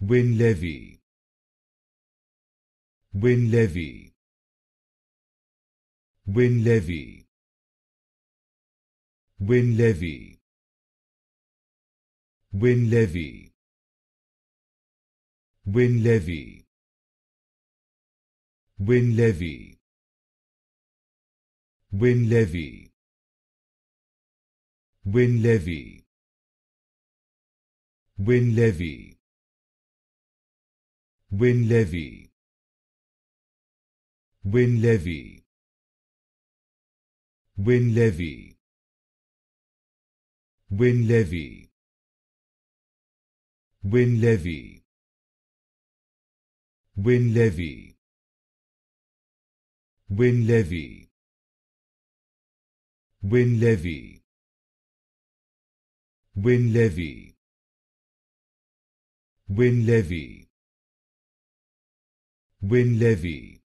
Win levy. Win levy. Win levy. Win levy. Win levy. Win levy. Win levy. Win levy. Win levy. Win levy. Win levy. Win levy. Win levy. Win levy. Win levy. Win levy. Win levy. Win levy. Win levy. Win levy. Win Levy